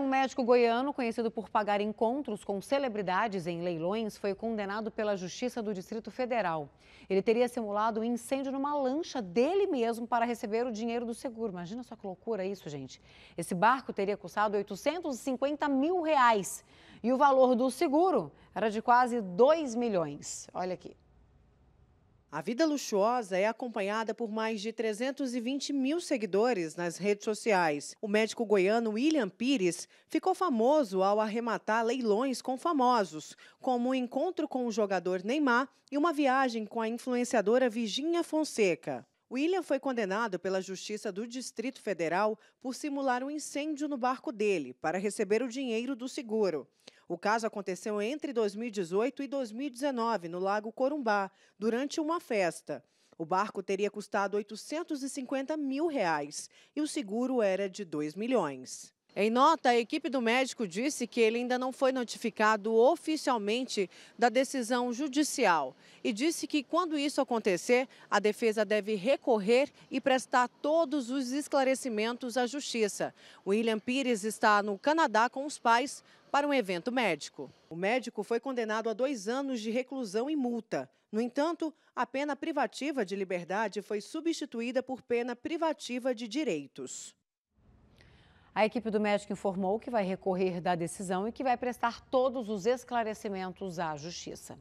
Um médico goiano, conhecido por pagar encontros com celebridades em leilões, foi condenado pela Justiça do Distrito Federal. Ele teria simulado um incêndio numa lancha dele mesmo para receber o dinheiro do seguro. Imagina só que loucura isso, gente. Esse barco teria custado 850 mil reais e o valor do seguro era de quase 2 milhões. Olha aqui. A vida luxuosa é acompanhada por mais de 320 mil seguidores nas redes sociais. O médico goiano William Pires ficou famoso ao arrematar leilões com famosos, como um encontro com o jogador Neymar e uma viagem com a influenciadora Virginia Fonseca. William foi condenado pela Justiça do Distrito Federal por simular um incêndio no barco dele para receber o dinheiro do seguro. O caso aconteceu entre 2018 e 2019, no Lago Corumbá, durante uma festa. O barco teria custado 850 mil reais e o seguro era de 2 milhões. Em nota, a equipe do médico disse que ele ainda não foi notificado oficialmente da decisão judicial e disse que, quando isso acontecer, a defesa deve recorrer e prestar todos os esclarecimentos à justiça. William Pires está no Canadá com os pais para um evento médico. O médico foi condenado a dois anos de reclusão e multa. No entanto, a pena privativa de liberdade foi substituída por pena privativa de direitos. A equipe do médico informou que vai recorrer da decisão e que vai prestar todos os esclarecimentos à Justiça.